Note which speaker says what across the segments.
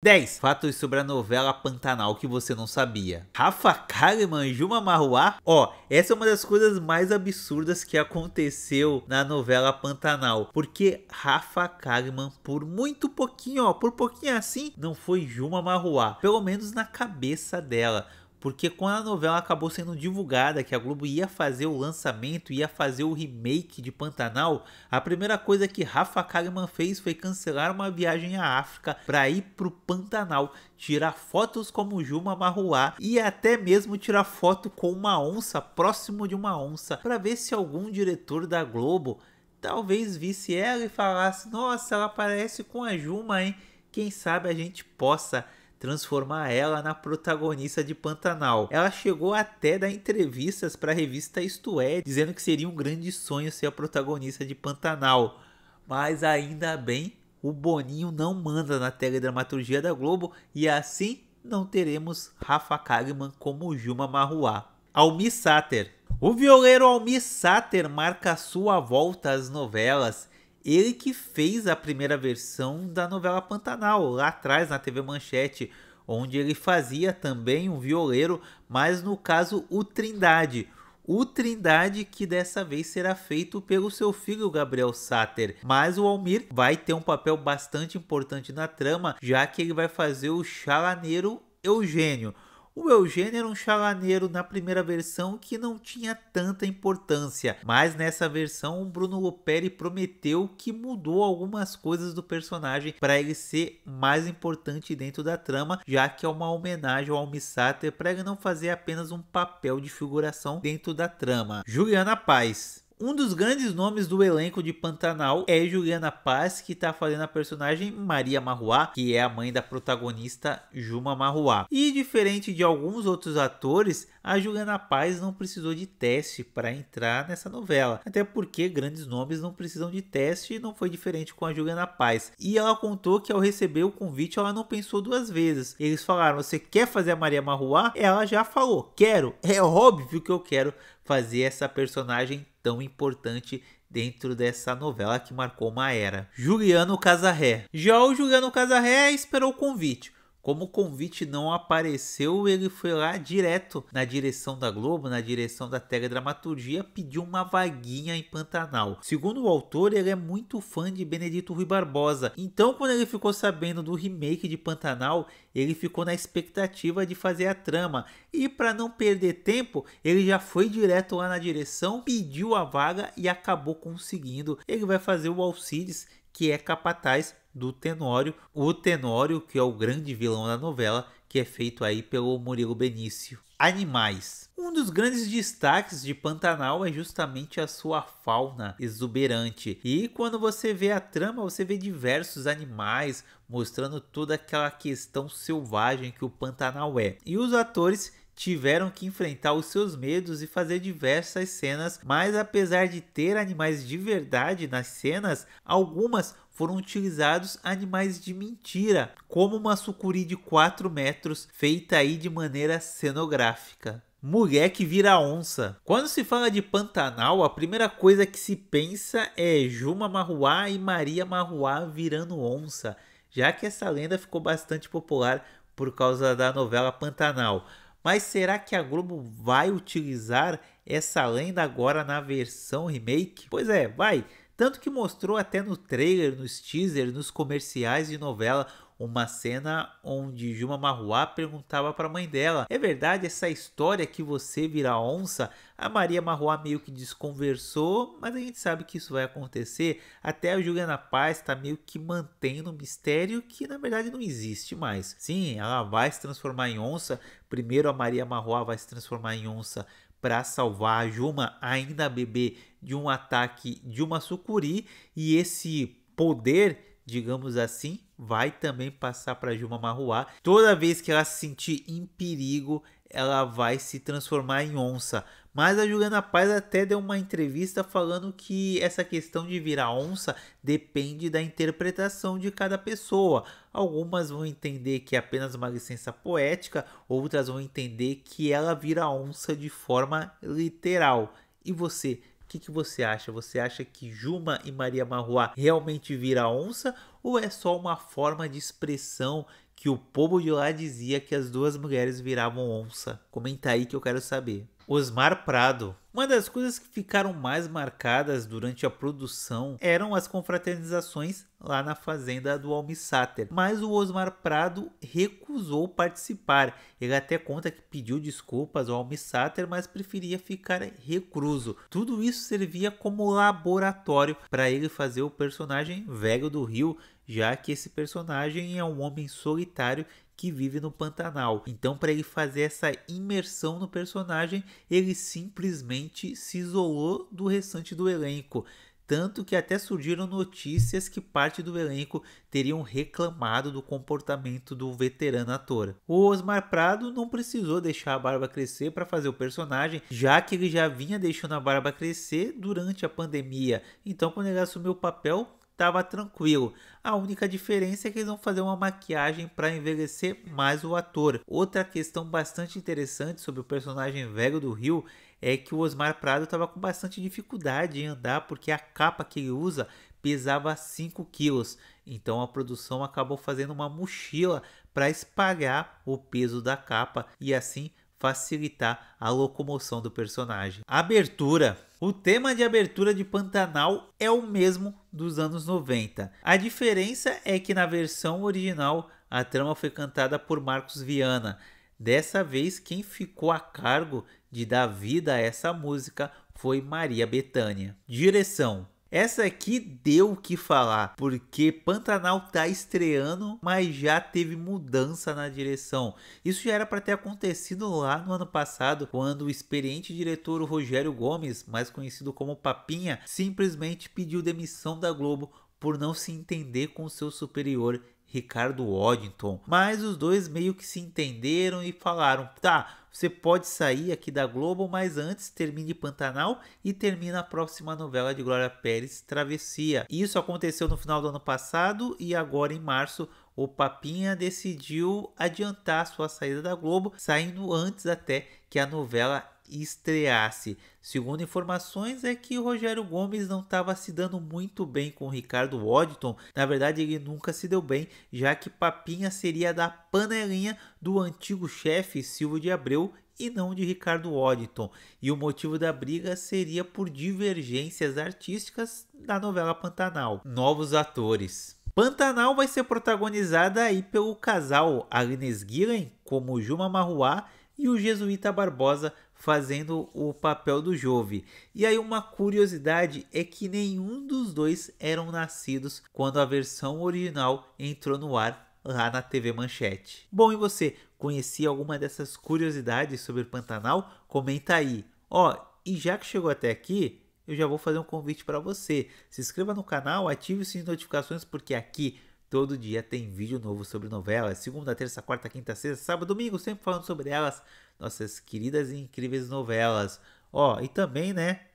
Speaker 1: 10 fatos sobre a novela Pantanal que você não sabia. Rafa Kalimann, Juma Marruá? Ó, essa é uma das coisas mais absurdas que aconteceu na novela Pantanal, porque Rafa Kalimann por muito pouquinho, ó, por pouquinho assim, não foi Juma Marruá, pelo menos na cabeça dela porque quando a novela acabou sendo divulgada que a Globo ia fazer o lançamento, ia fazer o remake de Pantanal, a primeira coisa que Rafa Kalimann fez foi cancelar uma viagem à África para ir pro Pantanal, tirar fotos como Juma Marruá e até mesmo tirar foto com uma onça, próximo de uma onça, para ver se algum diretor da Globo talvez visse ela e falasse: "Nossa, ela parece com a Juma, hein? Quem sabe a gente possa transformar ela na protagonista de Pantanal. Ela chegou até dar entrevistas para a revista Isto É, dizendo que seria um grande sonho ser a protagonista de Pantanal. Mas ainda bem, o Boninho não manda na teledramaturgia da Globo e assim não teremos Rafa Kalimann como Juma Marruá. Almi Sater. O violeiro Almi Sater marca sua volta às novelas ele que fez a primeira versão da novela Pantanal, lá atrás na TV Manchete, onde ele fazia também um violeiro, mas no caso o Trindade. O Trindade que dessa vez será feito pelo seu filho Gabriel Sáter, mas o Almir vai ter um papel bastante importante na trama, já que ele vai fazer o chalaneiro Eugênio, o Eugênio era um chalaneiro na primeira versão que não tinha tanta importância, mas nessa versão o Bruno Operi prometeu que mudou algumas coisas do personagem para ele ser mais importante dentro da trama, já que é uma homenagem ao Almissater para ele não fazer apenas um papel de figuração dentro da trama. Juliana Paz um dos grandes nomes do elenco de Pantanal é Juliana Paz, que está fazendo a personagem Maria Marruá, que é a mãe da protagonista Juma Marruá. E diferente de alguns outros atores, a Juliana Paz não precisou de teste para entrar nessa novela, até porque grandes nomes não precisam de teste e não foi diferente com a Juliana Paz. E ela contou que ao receber o convite ela não pensou duas vezes. Eles falaram: "Você quer fazer a Maria Marruá?" Ela já falou: "Quero, é óbvio que eu quero fazer essa personagem tão importante dentro dessa novela que marcou uma era. Juliano Casarré. Já o Juliano Casarré esperou o convite. Como o convite não apareceu, ele foi lá direto na direção da Globo, na direção da teledramaturgia, pediu uma vaguinha em Pantanal. Segundo o autor, ele é muito fã de Benedito Rui Barbosa. Então, quando ele ficou sabendo do remake de Pantanal, ele ficou na expectativa de fazer a trama. E para não perder tempo, ele já foi direto lá na direção, pediu a vaga e acabou conseguindo. Ele vai fazer o Alcides, que é capataz do Tenório, o Tenório que é o grande vilão da novela, que é feito aí pelo Murilo Benício. Animais. Um dos grandes destaques de Pantanal é justamente a sua fauna exuberante. E quando você vê a trama, você vê diversos animais mostrando toda aquela questão selvagem que o Pantanal é. E os atores tiveram que enfrentar os seus medos e fazer diversas cenas, mas apesar de ter animais de verdade nas cenas, algumas foram utilizados animais de mentira, como uma sucuri de 4 metros, feita aí de maneira cenográfica. Mulher que vira onça. Quando se fala de Pantanal, a primeira coisa que se pensa é Juma Marruá e Maria Marruá virando onça, já que essa lenda ficou bastante popular por causa da novela Pantanal. Mas será que a Globo vai utilizar essa lenda agora na versão remake? Pois é, vai. Tanto que mostrou até no trailer, nos teasers, nos comerciais de novela uma cena onde Juma Maruá perguntava para a mãe dela: É verdade essa história que você vira onça? A Maria Maruá meio que desconversou, mas a gente sabe que isso vai acontecer. Até a Juliana Paz está meio que mantendo um mistério que na verdade não existe mais. Sim, ela vai se transformar em onça. Primeiro a Maria Maruá vai se transformar em onça para salvar a Juma, ainda bebê, de um ataque de uma sucuri. E esse poder digamos assim, vai também passar para Juma Marruá. Toda vez que ela se sentir em perigo, ela vai se transformar em onça. Mas a Juliana Paz até deu uma entrevista falando que essa questão de virar onça depende da interpretação de cada pessoa. Algumas vão entender que é apenas uma licença poética, outras vão entender que ela vira onça de forma literal. E você que, que você acha? Você acha que Juma e Maria Marruá realmente viram onça ou é só uma forma de expressão que o povo de lá dizia que as duas mulheres viravam onça? Comenta aí que eu quero saber. Osmar Prado. Uma das coisas que ficaram mais marcadas durante a produção eram as confraternizações lá na fazenda do Almissáter, mas o Osmar Prado recusou participar. Ele até conta que pediu desculpas ao Almissáter, mas preferia ficar recluso. Tudo isso servia como laboratório para ele fazer o personagem Velho do Rio, já que esse personagem é um homem solitário que vive no Pantanal. Então, para ele fazer essa imersão no personagem, ele simplesmente se isolou do restante do elenco. Tanto que até surgiram notícias que parte do elenco teriam reclamado do comportamento do veterano ator. O Osmar Prado não precisou deixar a barba crescer para fazer o personagem, já que ele já vinha deixando a barba crescer durante a pandemia. Então, quando ele assumiu o papel, estava tranquilo. A única diferença é que eles vão fazer uma maquiagem para envelhecer mais o ator. Outra questão bastante interessante sobre o personagem velho do Rio é que o Osmar Prado estava com bastante dificuldade em andar porque a capa que ele usa pesava 5 quilos. Então a produção acabou fazendo uma mochila para espalhar o peso da capa e assim facilitar a locomoção do personagem. abertura o tema de abertura de Pantanal é o mesmo dos anos 90. A diferença é que na versão original a trama foi cantada por Marcos Viana. Dessa vez, quem ficou a cargo de dar vida a essa música foi Maria Bethânia. Direção: essa aqui deu o que falar, porque Pantanal tá estreando, mas já teve mudança na direção. Isso já era para ter acontecido lá no ano passado, quando o experiente diretor Rogério Gomes, mais conhecido como Papinha, simplesmente pediu demissão da Globo por não se entender com seu superior Ricardo Waddington. Mas os dois meio que se entenderam e falaram: tá, você pode sair aqui da Globo, mas antes termine Pantanal e termina a próxima novela de Glória Pérez, Travessia. Isso aconteceu no final do ano passado e agora em março o Papinha decidiu adiantar sua saída da Globo, saindo antes até que a novela estreasse. Segundo informações, é que o Rogério Gomes não estava se dando muito bem com o Ricardo Waddington. Na verdade, ele nunca se deu bem, já que Papinha seria da panelinha do antigo chefe Silvio de Abreu e não de Ricardo Waddington. E o motivo da briga seria por divergências artísticas da novela Pantanal. Novos atores. Pantanal vai ser protagonizada aí pelo casal Agnes Guilherme como Juma Marruá e o jesuíta Barbosa fazendo o papel do Jove. E aí uma curiosidade é que nenhum dos dois eram nascidos quando a versão original entrou no ar lá na TV Manchete. Bom, e você conhecia alguma dessas curiosidades sobre Pantanal? Comenta aí. Ó, oh, e já que chegou até aqui, eu já vou fazer um convite para você. Se inscreva no canal, ative o sininho de notificações porque aqui Todo dia tem vídeo novo sobre novelas. Segunda, terça, quarta, quinta, sexta, sábado, domingo, sempre falando sobre elas. Nossas queridas e incríveis novelas. Ó, e também, né?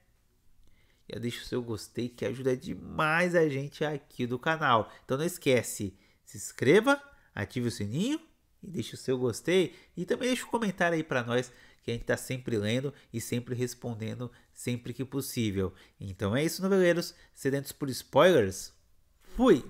Speaker 1: Já deixa o seu gostei que ajuda demais a gente aqui do canal. Então não esquece, se inscreva, ative o sininho e deixa o seu gostei. E também deixa um comentário aí para nós que a gente está sempre lendo e sempre respondendo sempre que possível. Então é isso, noveleiros. Sedentos por spoilers. Fui!